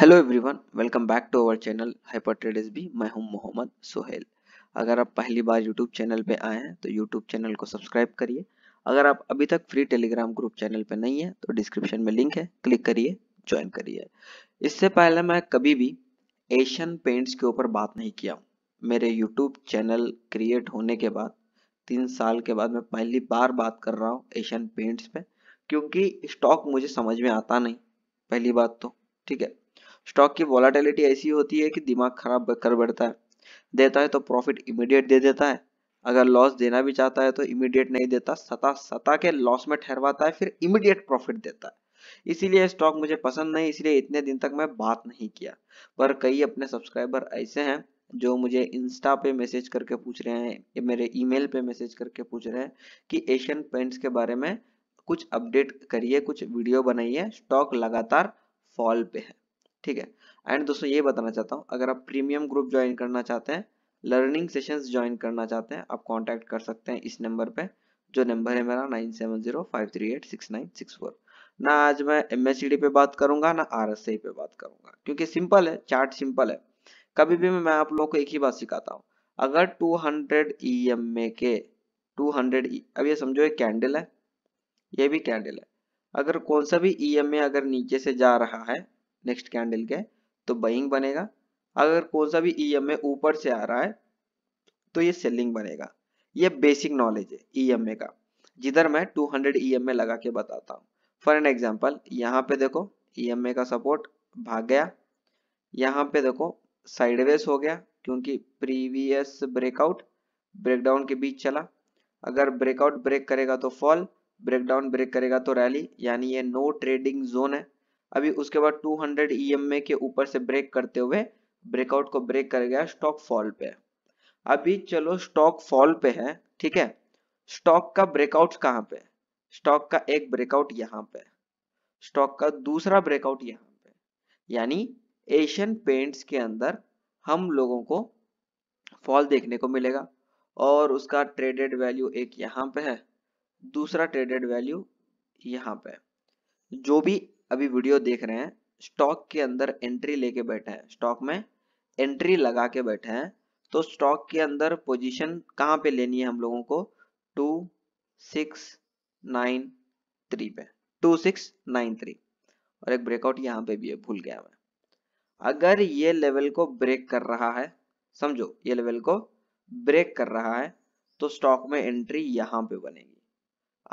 hello everyone welcome back to our channel hyper trade S B मैं हूं मोहम्मद सोहेल अगर आप पहली बार यूट्यूब चैनल पे आए हैं तो यूट्यूब चैनल को सब्सक्राइब करिए अगर आप अभी तक फ्री टेलीग्राम ग्रुप चैनल पे नहीं तो है तो डिस्क्रिप्शन में लिंक है क्लिक करिए ज्वाइन करिए इससे पहले मैं कभी भी एशियन पेंट्स के ऊपर बात नहीं किया मेरे यूट्यूब चैनल क्रिएट होने के बाद तीन साल के बाद मैं पहली बार बात कर रहा हूँ एशियन पेंट्स पे क्योंकि स्टॉक मुझे समझ में आता नहीं पहली बात तो ठीक है स्टॉक की वॉलाटिलिटी ऐसी होती है कि दिमाग खराब कर बैठता है देता है तो प्रॉफिट इमीडिएट दे देता है अगर लॉस देना भी चाहता है तो इमीडिएट नहीं देता सता सता के लॉस में ठहरवाता है फिर इमीडिएट प्रॉफिट देता है इसीलिए स्टॉक मुझे पसंद नहीं इसलिए इतने दिन तक मैं बात नहीं किया पर कई अपने सब्सक्राइबर ऐसे हैं जो मुझे इंस्टा पे मैसेज करके पूछ रहे हैं मेरे ईमेल पे मैसेज करके पूछ रहे हैं कि एशियन पेंट्स के बारे में कुछ अपडेट करिए कुछ वीडियो बनाइए स्टॉक लगातार फॉल पे है ठीक है एंड दोस्तों ये बताना चाहता हूँ अगर आप प्रीमियम ग्रुप ज्वाइन करना चाहते हैं लर्निंग सेशन ज्वाइन करना चाहते हैं आप कॉन्टेक्ट कर सकते हैं इस नंबर पे जो नंबर है मेरा nine seven zero five three eight six nine six four ना आज मैं एम एस पे बात करूंगा ना आर एस पे बात करूंगा क्योंकि सिंपल है चार्ट सिंपल है कभी भी मैं आप लोगों को एक ही बात सिखाता हूँ अगर 200 हंड्रेड ई एम ए के टू हंड्रेड e, अब ये समझो एक कैंडल है ये भी कैंडल है अगर कौन सा भी ई एम ए अगर नीचे से जा रहा है नेक्स्ट कैंडल के तो बइंग बनेगा अगर कौन सा भी ई e एम ऊपर से आ रहा है तो ये सेलिंग बनेगा ये बेसिक नॉलेज है ई एम ए का जिधर मैं 200 हंड्रेड ई एम ए लगा के बताता हूँ फॉर एन एग्जाम्पल यहाँ पे देखो ई एम ए का सपोर्ट भाग गया यहाँ पे देखो साइडवेज हो गया क्योंकि प्रीवियस ब्रेकआउट ब्रेकडाउन के बीच चला अगर ब्रेकआउट ब्रेक करेगा तो फॉल ब्रेकडाउन ब्रेक करेगा तो रैली यानी ये नो ट्रेडिंग जोन है अभी उसके बाद 200 हंड्रेड e के ऊपर से ब्रेक करते हुए ब्रेकआउट को ब्रेक कर गया स्टॉक फॉल पे अभी चलो स्टॉक फॉल पे है ठीक है स्टॉक का ब्रेकआउट कहाँ पे स्टॉक का एक ब्रेकआउट यहाँ पे स्टॉक का दूसरा ब्रेकआउट यहाँ पे यानी एशियन पेंट्स के अंदर हम लोगों को फॉल देखने को मिलेगा और उसका ट्रेडेड वैल्यू एक यहाँ पे है दूसरा ट्रेडेड वैल्यू यहाँ पे जो भी अभी वीडियो देख रहे हैं स्टॉक के अंदर एंट्री लेके बैठे हैं स्टॉक में एंट्री लगा के बैठे हैं तो स्टॉक के अंदर पोजीशन कहाँ पे लेनी है हम लोगों को टू सिक्स नाइन थ्री पे टू सिक्स नाइन थ्री और एक ब्रेकआउट यहाँ पे भी है भूल गया मैं अगर ये लेवल को ब्रेक कर रहा है समझो ये लेवल को ब्रेक कर रहा है तो स्टॉक में एंट्री यहाँ पे बनेगी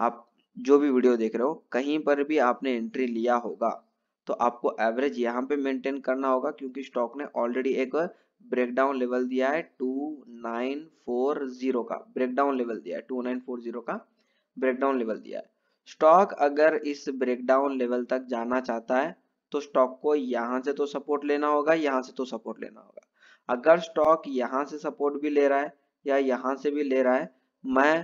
आप जो भी वीडियो देख रहे हो कहीं पर भी आपने एंट्री लिया होगा तो आपको एवरेज यहाँ पे मेंटेन करना होगा क्योंकि स्टॉक ने ऑलरेडी एक ब्रेकडाउन लेवल दिया है टू नाइन फोर जीरो का ब्रेकडाउन लेवल दिया है टू नाइन फोर जीरो का ब्रेकडाउन लेवल दिया है स्टॉक अगर इस ब्रेकडाउन लेवल तक जाना चाहता है तो स्टॉक को यहाँ से तो सपोर्ट लेना होगा यहाँ से तो सपोर्ट लेना होगा अगर स्टॉक यहाँ से सपोर्ट भी ले रहा है या यहाँ से भी ले रहा है मैं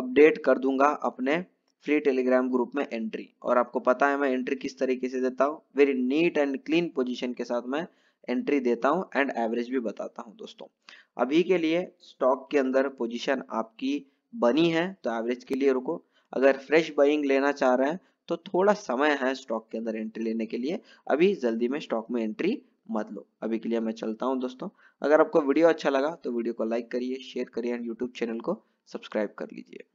अपडेट कर दूंगा अपने फ्री टेलीग्राम ग्रुप में एंट्री और आपको पता है मैं एंट्री किस तरीके से देता हूँ very neat and clean position के साथ मैं एंट्री देता हूँ एंड एवरेज भी बताता हूँ दोस्तों अभी के लिए स्टॉक के अंदर पोजिशन आपकी बनी है तो एवरेज के लिए रुको अगर फ्रेश बाइंग लेना चाह रहे हैं तो थोड़ा समय है स्टॉक के अंदर एंट्री लेने के लिए अभी जल्दी में स्टॉक में एंट्री मत लो अभी के लिए मैं चलता हूँ दोस्तों अगर आपको वीडियो अच्छा लगा तो वीडियो को लाइक करिए शेयर करिए एंड यूट्यूब चैनल को सब्सक्राइब कर लीजिए